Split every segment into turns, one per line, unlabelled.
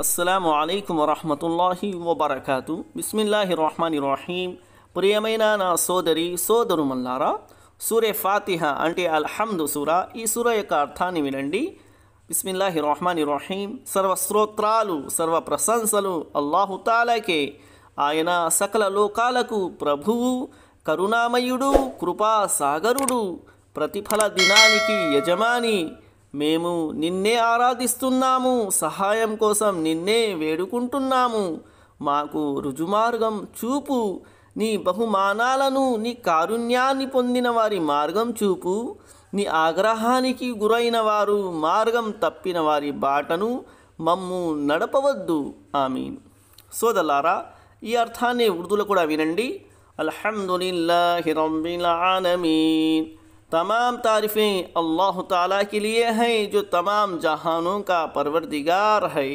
అస్సలం అయికు వరహమతుల్లాహి వబర్కాతు బిస్మిల్లాహి రహమాన్ రహీం ప్రియమైన నా సోదరి సోదరుమల్లారా సూర్య ఫాతిహ అంటే అల్హమ్దు సూరా ఈ సూర యొక్క అర్థాన్ని వినండి బిస్మిల్లాహి రహమాన్ రహీం సర్వశ్రోత్రాలు సర్వ ప్రశంసలు అల్లాహుతాలకే ఆయన సకల లోకాలకు ప్రభువు కరుణామయుడు కృపాసాగరుడు ప్రతిఫల దినానికి యజమాని మేము నిన్నే ఆరాధిస్తున్నాము సహాయం కోసం నిన్నే వేడుకుంటున్నాము మాకు రుజుమార్గం చూపు నీ బహుమానాలను నీ కారుణ్యాన్ని పొందిన వారి మార్గం చూపు నీ ఆగ్రహానికి గురైన వారు మార్గం తప్పిన వారి బాటను మమ్ము నడపవద్దు ఆమె సోదలారా ఈ అర్థాన్ని ఉర్దూలో కూడా వినండి అల్హమ్దుల్లాహి तमाम तारीफ़ें अल्लाह ताला के लिए हैं जो तमाम जहानों का परवरदिगार है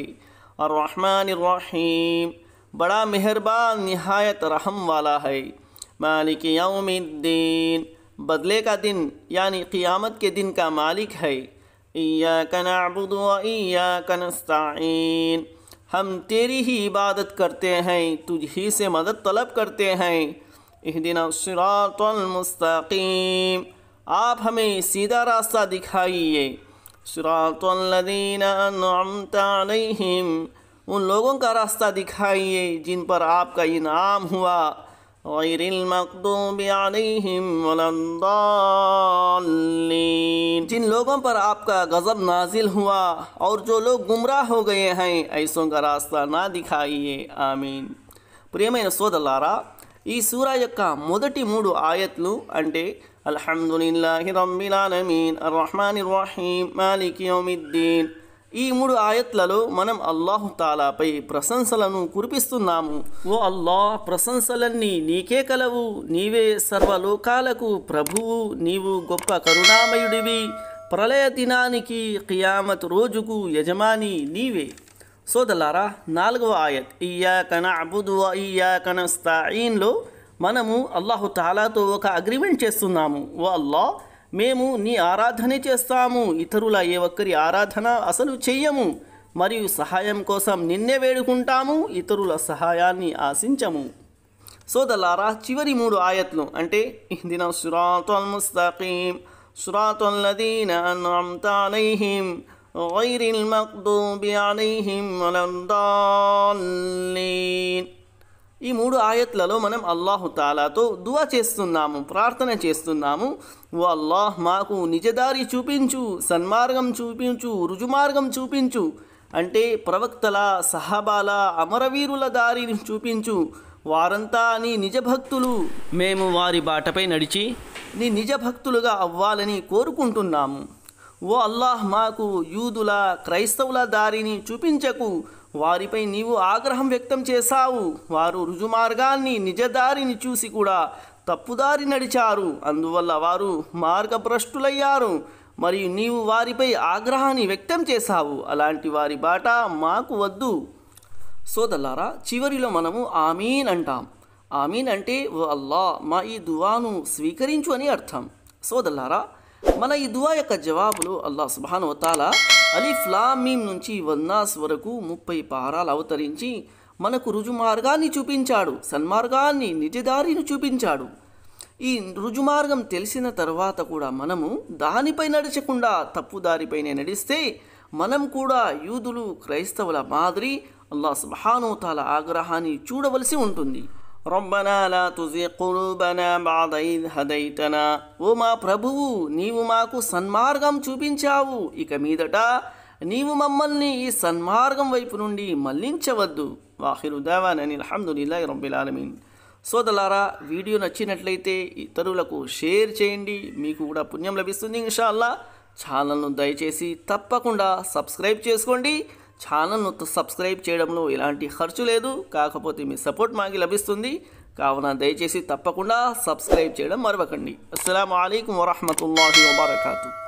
और रहमान रहीम बड़ा मेहरबान नहायत रहम वाला है मालिक यौमद्दीन बदले का दिन यानी क़ियामत के दिन का मालिक है ईया हम तेरी ही इबादत करते हैं तुझी से मदद तलब करते हैं इह दिन मुस्तकीम आप हमें सीधा रास्ता दिखाइए सरातलदीनतम उन लोगों का रास्ता दिखाइए जिन पर आपका इनाम हुआ जिन लोगों पर आपका गज़ब नाजिल हुआ और जो लोग गुमराह हो गए हैं ऐसों का रास्ता ना दिखाइए आमीन प्रेम सोदलारा ఈ సూర యొక్క మొదటి మూడు ఆయత్లు الحمد لله رب العالمين الرحمن الرحيم مالك يوم الدين ఈ మూడు ఆయత్లలో మనం అల్లాహు తాలాపై ప్రశంసలను కురిపిస్తున్నాము ఓ అల్లాహ్ ప్రశంసలన్నీ నీకే కలవు నీవే సర్వలోకాలకు ప్రభువు నీవు గొప్ప కరుణామయుడివి ప్రళయ దినానికి కియామత్ రోజుకు యజమాని నీవే సోదలారా నాలుగవ ఆయత్ ఇయ్యా కన అబుదు ఇయ్యా కన స్థాయిన్లో మనము అల్లాహు తాలాతో ఒక అగ్రిమెంట్ చేస్తున్నాము ఓ అల్లా మేము నీ ఆరాధనే చేస్తాము ఇతరుల ఏ ఒక్కరి ఆరాధన అసలు చెయ్యము మరియు సహాయం కోసం నిన్నే వేడుకుంటాము ఇతరుల సహాయాన్ని ఆశించము సోదలారా చివరి మూడు ఆయత్లు అంటే ఇహ్దిన సురాతుల్ ముస్తఖీం సురాతుల్ లదీన అన్అమ్త వైరిల్ غير المغضوب ఈ మూడు ఆయత్లలో మనం అల్లాహు తాలాతో దువా చేస్తున్నాము ప్రార్థన చేస్తున్నాము ఓ అల్లాహ్ మాకు నిజదారి చూపించు సన్మార్గం చూపించు రుజుమార్గం చూపించు అంటే ప్రవక్తల సహాబాల అమరవీరుల దారిని చూపించు వారంతా నీ నిజభక్తులు మేము వారి బాటపై నడిచి నీ నిజభక్తులుగా అవ్వాలని కోరుకుంటున్నాము ఓ అల్లాహ్ మాకు యూదుల క్రైస్తవుల దారిని చూపించకు వారిపై నీవు ఆగ్రహం వ్యక్తం చేశావు వారు రుజుమార్గాన్ని నిజదారిని చూసి కూడా తప్పుదారి నడిచారు అందువల్ల వారు మార్గభ్రష్టులయ్యారు మరియు నీవు వారిపై ఆగ్రహాన్ని వ్యక్తం చేశావు అలాంటి వారి బాట మాకు వద్దు సోదల్లారా చివరిలో మనము ఆమీన్ అంటాం ఆమీన్ అంటే ఓ అల్లా మా ఈ దువాను స్వీకరించు అని అర్థం సోదల్లారా మన ఈ దువా యొక్క జవాబులు అల్లా సుబాను వతాలా అలీఫ్ లామీం నుంచి వన్నాస్ వరకు ముప్పై పారాలు అవతరించి మనకు రుజుమార్గాన్ని చూపించాడు సన్మార్గాన్ని నిజదారిని చూపించాడు ఈ రుజుమార్గం తెలిసిన తర్వాత కూడా మనము దానిపై నడిచకుండా తప్పుదారిపైనే నడిస్తే మనం కూడా యూదులు క్రైస్తవుల మాదిరి అల్లా సుహానోతాల ఆగ్రహాన్ని చూడవలసి ఉంటుంది రొబ్బనా లా తుజి కులుబనా బాదై హదైతనా ఓ మా ప్రభువు నీవు మాకు సన్మార్గం చూపించావు ఇక మీదట నీవు మమ్మల్ని ఈ సన్మార్గం వైపు నుండి మళ్లించవద్దు వాహిరు దేవానని అని అల్హమ్దుల్లా రబ్బిల్ ఆలమీన్ సోదలారా వీడియో నచ్చినట్లయితే ఇతరులకు షేర్ చేయండి మీకు కూడా పుణ్యం లభిస్తుంది ఇన్షాల్లా ఛానల్ను దయచేసి తప్పకుండా సబ్స్క్రైబ్ చేసుకోండి ఛానల్ను సబ్స్క్రైబ్ చేయడంలో ఎలాంటి ఖర్చు లేదు కాకపోతే మీ సపోర్ట్ మాకు లభిస్తుంది కావున దయచేసి తప్పకుండా సబ్స్క్రైబ్ చేయడం మరవకండి అస్సలం అయికు వరహమూల వబర్కూ